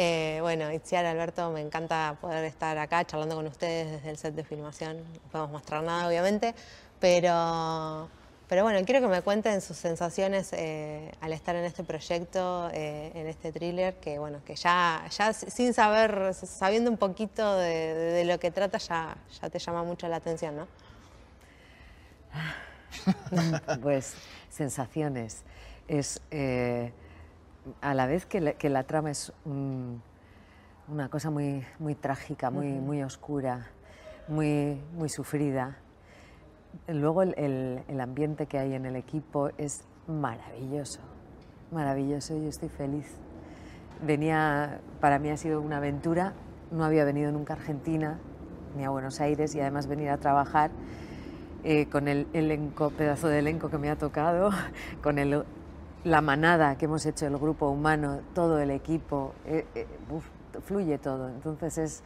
Eh, bueno, Itziar, Alberto, me encanta poder estar acá charlando con ustedes desde el set de filmación. No podemos mostrar nada, obviamente, pero, pero bueno, quiero que me cuenten sus sensaciones eh, al estar en este proyecto, eh, en este thriller, que bueno, que ya, ya sin saber, sabiendo un poquito de, lo que trata, ya, ya te llama mucho la atención, ¿no? pues sensaciones. Es a la vez que, la trama es una cosa muy, muy trágica, muy, muy oscura, muy, muy sufrida. Luego el, ambiente que hay en el equipo es maravilloso, maravilloso, yo estoy feliz. Venía, para mí ha sido una aventura, no había venido nunca a Argentina ni a Buenos Aires y además venir a trabajar eh, con el elenco, pedazo de elenco que me ha tocado, con el la manada que hemos hecho, el grupo humano, todo el equipo, eh, eh, fluye todo. Entonces es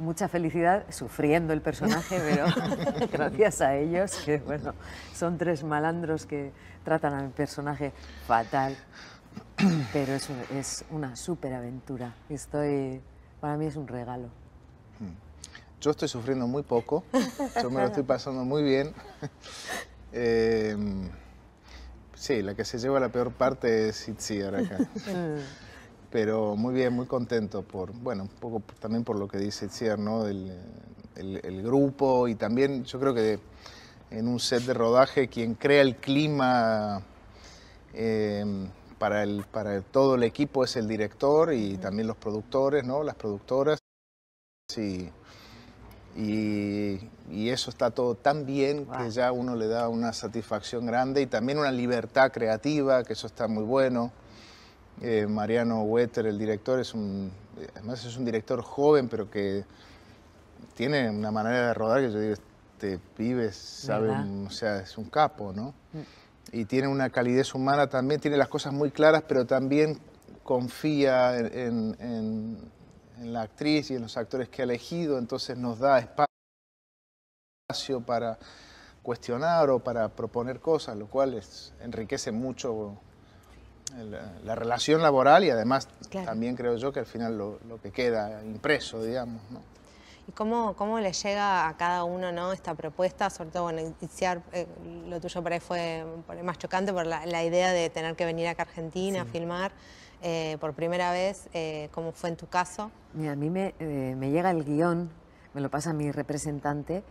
mucha felicidad, sufriendo el personaje, pero gracias a ellos, que bueno, son tres malandros que tratan al personaje fatal, pero es, es una superaventura, aventura. Estoy, para mí es un regalo. Yo estoy sufriendo muy poco, yo me lo estoy pasando muy bien. Em, Sí, la que se lleva la peor parte es Itziar acá. Pero muy bien, muy contento por, bueno, un poco también por lo que dice Itziar, ¿no? El, grupo y también yo creo que en un set de rodaje quien crea el clima em, para, el, para todo el equipo es el director y también los productores, ¿no? Las productoras. sí. Y, eso está todo tan bien que ya uno le da una satisfacción grande y también una libertad creativa, que eso está muy bueno. Eh, Mariano Wetter, el director, es un, además es un director joven, pero que tiene una manera de rodar que yo digo, este pibe sabe, o sea, es un capo, ¿no? Mm. Y tiene una calidez humana también, tiene las cosas muy claras, pero también confía en en la actriz y en los actores que ha elegido, entonces nos da espacio para cuestionar o para proponer cosas, lo cual enriquece mucho la, relación laboral y además también creo yo que al final lo, que queda impreso, digamos. ¿Y cómo, cómo le llega a cada uno ¿no? esta propuesta? Sobre todo, bueno, iniciar, eh, lo tuyo por ahí fue más chocante por la, idea de tener que venir acá a Argentina a filmar. Eh, por primera vez, eh, ¿cómo fue en tu caso. a mí eh, me, llega el guión, me lo pasa mi representante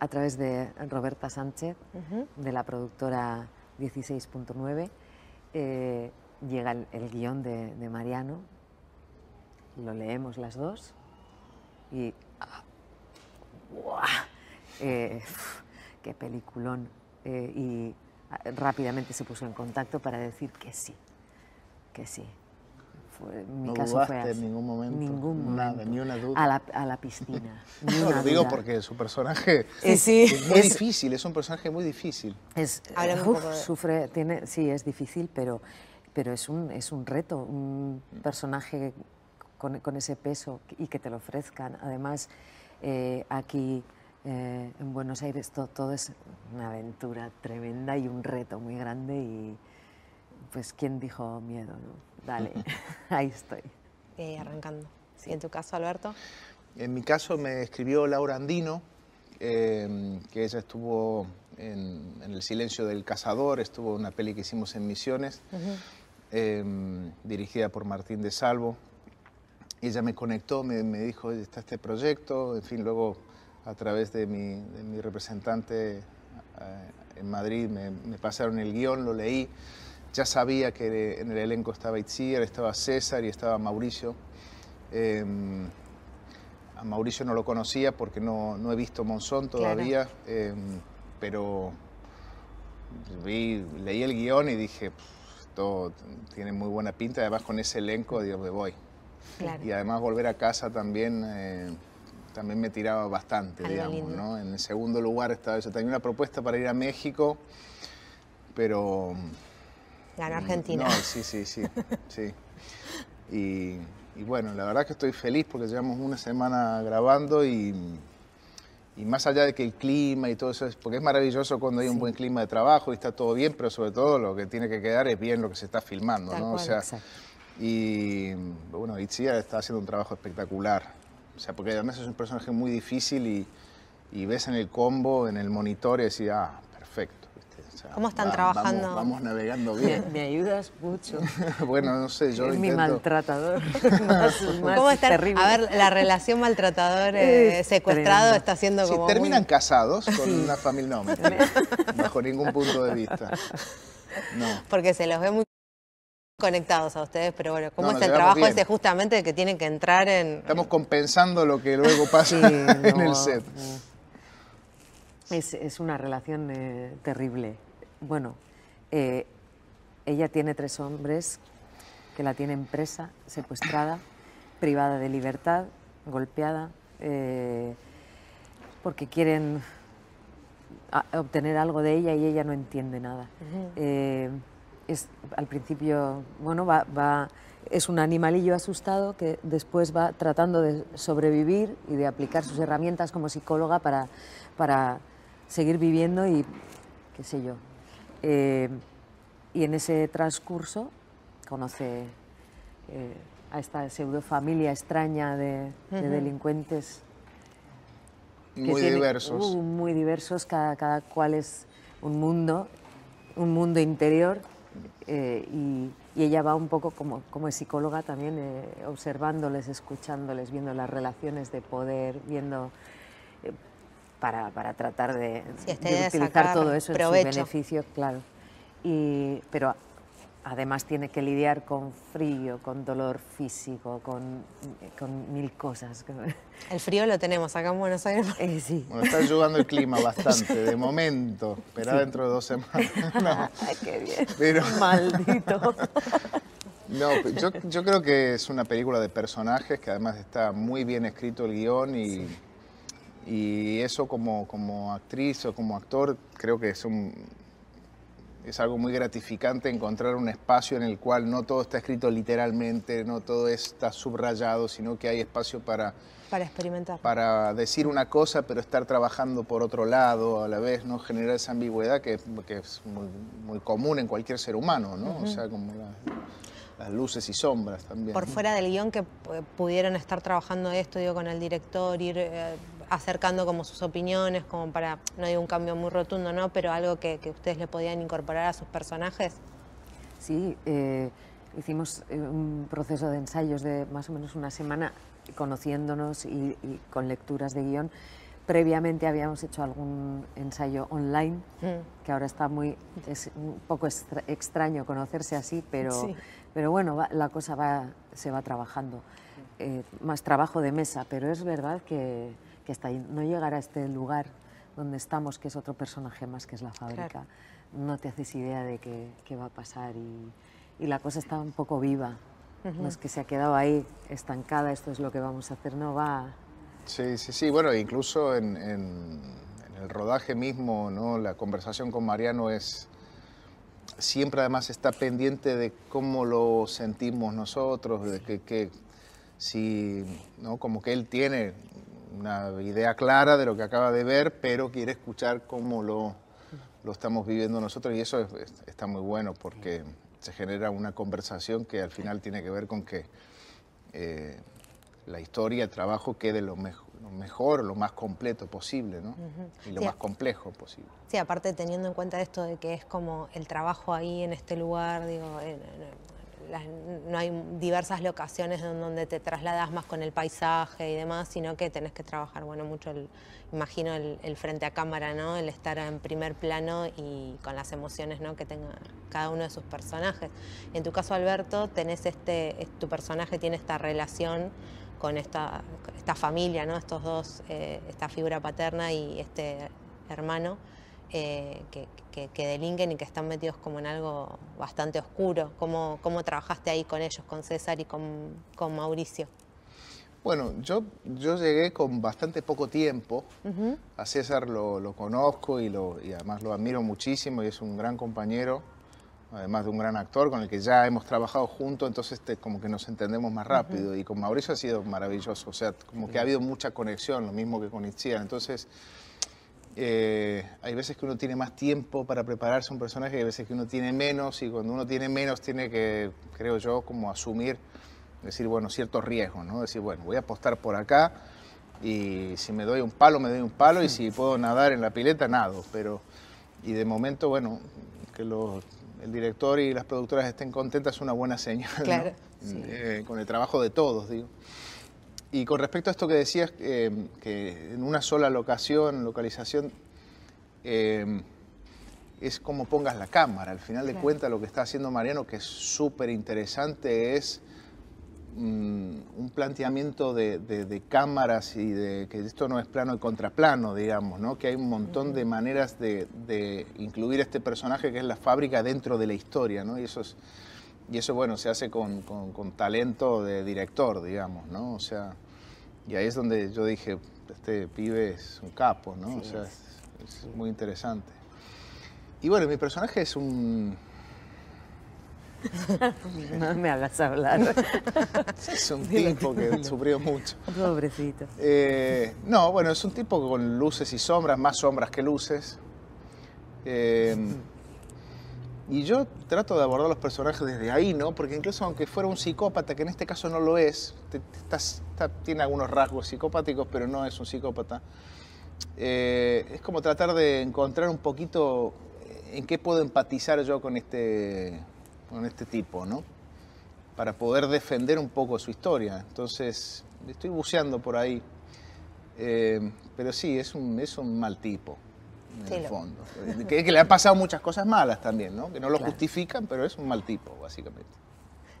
a través de Roberta Sánchez, de la productora 16.9. llega el, guión de, Mariano, lo leemos las dos y... Ah, ¡Qué peliculón! y ah, rápidamente se puso en contacto para decir que sí, que sí. no caso fue en ningún momento. Ningún ni una duda. A la, piscina. no, lo digo porque su personaje es, muy difícil, es un personaje muy difícil. Es, sufre, tiene, sí, es difícil, pero, pero es, un, es un reto, un personaje con, ese peso y que te lo ofrezcan. Además, eh, aquí... Eh, en Buenos Aires todo, todo es una aventura tremenda y un reto muy grande y, pues quién dijo miedo, Dale, ahí estoy. Eh, arrancando. Sí. en tu caso, Alberto? En mi caso me escribió Laura Andino, em, que ella estuvo en, El silencio del cazador, estuvo una peli que hicimos en Misiones, em, dirigida por Martín de Salvo. Ella me conectó, me, dijo, está este proyecto, en fin, luego a través de mi, representante eh, en Madrid me, me pasaron el guión, lo leí ya sabía que en el elenco estaba Itziar, estaba César y estaba Mauricio. Em, a Mauricio no lo conocía porque no, no he visto Monzón todavía, em, pero vi, leí el guión y dije, todo tiene muy buena pinta, además con ese elenco Dios me voy. Y además volver a casa también, eh, también me tiraba bastante, digamos. En el segundo lugar estaba eso. Tenía una propuesta para ir a México, pero... Ganó mm, Argentina. No, sí, sí, sí. sí. Y, bueno, la verdad que estoy feliz porque llevamos una semana grabando y, y, más allá de que el clima y todo eso, porque es maravilloso cuando hay un buen clima de trabajo y está todo bien, pero sobre todo lo que tiene que quedar es bien lo que se está filmando, ¿no? o sea, y bueno, Itzia está haciendo un trabajo espectacular. O sea, porque además es un personaje muy difícil y, y ves en el combo, en el monitor y decís, ah, ¿Cómo están trabajando? Vamos, navegando bien. Me, ayudas mucho. bueno, no sé, yo Es mi maltratador. ¿Cómo está? Terrible. A ver, la relación maltratador-secuestrado eh, está siendo como... Si terminan casados con una familia... No, bajo ningún punto de vista. No. Porque se los ve muy conectados a ustedes, pero bueno, ¿cómo está el trabajo ese justamente que tienen que entrar en... Estamos compensando lo que luego pasa en el set. Eh. Es, una relación eh, terrible bueno, eh, ella tiene tres hombres que la tienen presa, secuestrada, privada de libertad, golpeada, eh, porque quieren obtener algo de ella y ella no entiende nada. Eh, al principio, bueno, va, va, es un animalillo asustado que después va tratando de sobrevivir y de aplicar sus herramientas como psicóloga para, para seguir viviendo y, qué sé yo, eh, y en ese transcurso conoce eh, a esta pseudo familia extraña de, delincuentes. Muy diversos. Uh, muy diversos, cada, cada, cual es un mundo, un mundo interior. Eh, y, ella va un poco como, como psicóloga también, observándoles, escuchándoles, viendo las relaciones de poder, viendo para, para tratar de, este utilizar todo eso provecho. en su beneficio, claro. Y, pero además tiene que lidiar con frío, con dolor físico, con, mil cosas. El frío lo tenemos acá en Buenos Aires. Eh, sí. Bueno, está ayudando el clima bastante, de momento. pero dentro de dos semanas. Ay, qué bien. Pero... Maldito. No, yo, yo, creo que es una película de personajes que además está muy bien escrito el guión y... Y eso como, como actriz o como actor creo que es, un, es algo muy gratificante encontrar un espacio en el cual no todo está escrito literalmente, no todo está subrayado, sino que hay espacio para... Para experimentar. Para decir una cosa, pero estar trabajando por otro lado a la vez, ¿no? Generar esa ambigüedad que, es muy, común en cualquier ser humano, ¿no? O sea, como las luces y sombras también. Por fuera del guión que pudieron estar trabajando esto, digo, con el director, ir... Eh, acercando como sus opiniones, como para, no digo un cambio muy rotundo, ¿no? Pero algo que, ustedes le podían incorporar a sus personajes. Sí, eh, hicimos eh, un proceso de ensayos de más o menos una semana conociéndonos y, con lecturas de guión. Previamente habíamos hecho algún ensayo online, mm. que ahora está muy, es un poco extraño conocerse así, pero, pero bueno, la cosa va, se va trabajando. Eh, más trabajo de mesa, pero es verdad que, que hasta no llegar a este lugar donde estamos, que es otro personaje más, que es la fábrica, no te haces idea de qué, va a pasar y, la cosa está un poco viva. No es que se ha quedado ahí estancada, esto es lo que vamos a hacer, no va... Sí, sí, sí, bueno, incluso en, el rodaje mismo, ¿no? la conversación con Mariano es... Siempre además está pendiente de cómo lo sentimos nosotros, de que, que si, ¿no? como que él tiene una idea clara de lo que acaba de ver, pero quiere escuchar cómo lo, lo estamos viviendo nosotros y eso está muy bueno porque se genera una conversación que al final tiene que ver con que eh, la historia, el trabajo quede lo, mejor, lo más completo posible, ¿no? Y lo más complejo posible. Sí, aparte teniendo en cuenta esto de que es como el trabajo ahí en este lugar, digo, en, no hay diversas locaciones donde te trasladas más con el paisaje y demás, sino que tenés que trabajar, bueno, mucho, el, imagino, el, frente a cámara, ¿no? El estar en primer plano y con las emociones, ¿no? Que tenga cada uno de sus personajes. En tu caso, Alberto, tenés este, tu personaje tiene esta relación con esta, familia, ¿no? Estos dos, eh, esta figura paterna y este hermano. Eh, que, delinquen y que están metidos como en algo bastante oscuro. ¿Cómo, cómo trabajaste ahí con ellos, con César y con, con Mauricio? Bueno, yo, yo llegué con bastante poco tiempo. A César lo, conozco y, lo, y además lo admiro muchísimo y es un gran compañero, además de un gran actor con el que ya hemos trabajado juntos, entonces como que nos entendemos más rápido. Y con Mauricio ha sido maravilloso, o sea, como que ha habido mucha conexión, lo mismo que con Itziar. Entonces, eh, hay veces que uno tiene más tiempo para prepararse un personaje, hay veces que uno tiene menos, y cuando uno tiene menos tiene que, creo yo, como asumir, decir, bueno, ciertos riesgos, ¿no? Decir, bueno, voy a apostar por acá, y si me doy un palo, me doy un palo, y si puedo nadar en la pileta, nado, pero... Y de momento, bueno, que el director y las productoras estén contentas es una buena señal claro, eh, con el trabajo de todos, digo. Y con respecto a esto que decías, eh, que en una sola locación, localización, eh, es como pongas la cámara. Al final de cuentas, lo que está haciendo Mariano, que es súper interesante, es mm, un planteamiento de, cámaras y de que esto no es plano y contraplano, digamos, ¿no? que hay un montón de maneras de, incluir este personaje que es la fábrica dentro de la historia, ¿no? y eso es y eso, bueno, se hace con, talento de director, digamos, ¿no? O sea, y ahí es donde yo dije, este pibe es un capo, ¿no? o sea, es, muy interesante. Y bueno, mi personaje es un... no me hagas hablar. es un tipo que sufrió mucho. Pobrecito. Eh, no, bueno, es un tipo con luces y sombras, más sombras que luces. Eh, Y yo trato de abordar los personajes desde ahí, ¿no? Porque incluso aunque fuera un psicópata, que en este caso no lo es, tiene algunos rasgos psicopáticos, pero no es un psicópata, eh, es como tratar de encontrar un poquito eh, en qué puedo empatizar yo con este, con este tipo, ¿no? Para poder defender un poco su historia. Entonces, estoy buceando por ahí. Eh, pero sí, es un, es un mal tipo en el fondo. Eh, que, le han pasado muchas cosas malas también, ¿no? Que no lo justifican, pero es un mal tipo, básicamente.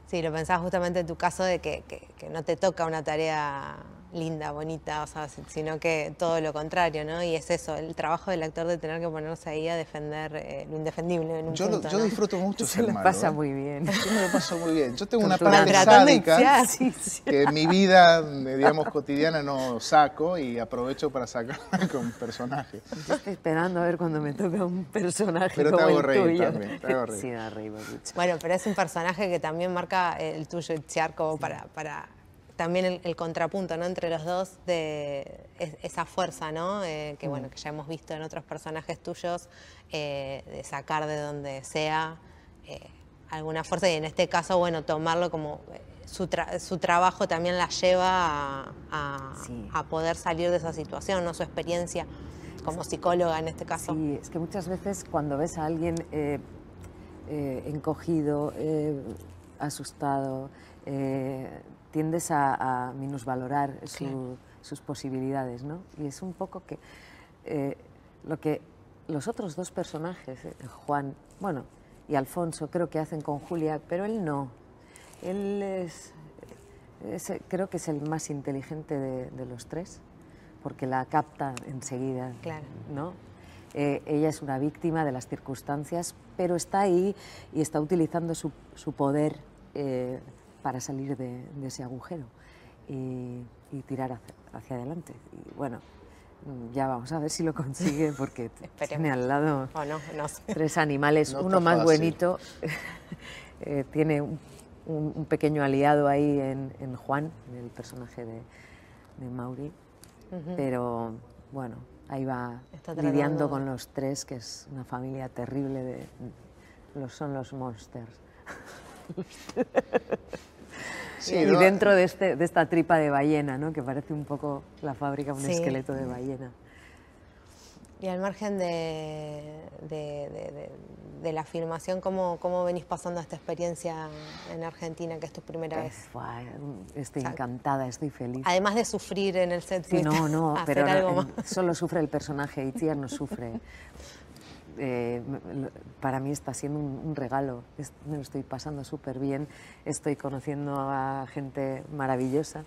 Sí, lo pensaba justamente en tu caso de que, que, que no te toca una tarea linda, bonita, o sea, sino que todo lo contrario, ¿no? Y es eso, el trabajo del actor de tener que ponerse ahí a defender eh, lo indefendible en un yo, yo disfruto mucho ser pasa ¿eh? muy bien. me lo paso muy bien. Yo tengo una parte sádica ah, que en mi vida, eh, digamos, cotidiana no saco y aprovecho para sacar con personajes. esperando a ver cuando me toca un personaje Pero te hago reír también, te Bueno, pero es un personaje que también marca el tuyo, el como para, para también el, contrapunto ¿no? entre los dos de esa fuerza ¿no? Eh, que, mm. bueno, que ya hemos visto en otros personajes tuyos, eh, de sacar de donde sea eh, alguna fuerza y en este caso, bueno, tomarlo como su, trabajo también la lleva a, poder salir de esa situación, ¿no? su experiencia como psicóloga en este caso. Sí, es que muchas veces cuando ves a alguien encogido, asustado, tiendes a, minusvalorar sus posibilidades, ¿no? Y es un poco que eh, lo que los otros dos personajes, eh, Juan, bueno, y Alfonso, creo que hacen con Julia, pero él no. Él es, creo que es el más inteligente de, los tres, porque la capta enseguida, ¿no? Eh, ella es una víctima de las circunstancias, pero está ahí y está utilizando su, poder para salir de, ese agujero y, tirar hacia, adelante. Y bueno, mm, ya vamos a ver si lo consigue porque tiene al lado tres animales, uno más bonito buenito, eh, tiene un, pequeño aliado ahí en, Juan, en el personaje de, de Mauri, pero bueno, ahí va lidiando con los tres, que es una familia terrible de los son los monsters. y dentro de, este, de esta tripa de ballena, ¿no? que parece un poco la fábrica, un esqueleto de ballena. Y al margen de, de, la filmación, ¿cómo, ¿cómo, venís pasando esta experiencia en Argentina, que es tu primera vez? Estoy encantada, estoy feliz. Además de sufrir en el set. Sí, no, no, pero solo sufre el personaje, Itziar no sufre. Eh, para mí está siendo un, regalo, me lo estoy pasando súper bien, estoy conociendo a gente maravillosa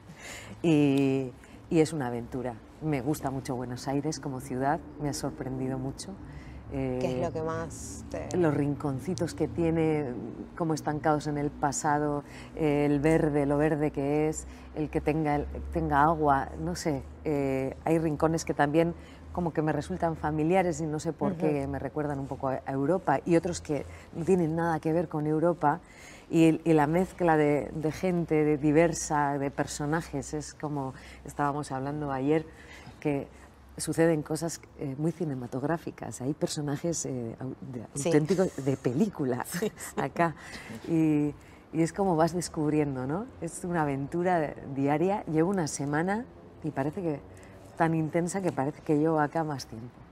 y, es una aventura. Me gusta mucho Buenos Aires como ciudad, me ha sorprendido mucho. ¿Qué es lo eh, que más Los rinconcitos que tiene, como estancados en el pasado, el verde, lo verde que es, el que tenga, tenga agua, no sé, eh, hay rincones que también como que me resultan familiares y no sé por qué me recuerdan un poco a Europa, y otros que no tienen nada que ver con Europa. Y, la mezcla de, gente de diversa, de personajes, es como estábamos hablando ayer, que suceden cosas eh, muy cinematográficas. Hay personajes eh, auténticos de película acá. Y, y, es como vas descubriendo, ¿no? Es una aventura diaria. Llevo una semana y parece que tan intensa que parece que yo acá más tiempo.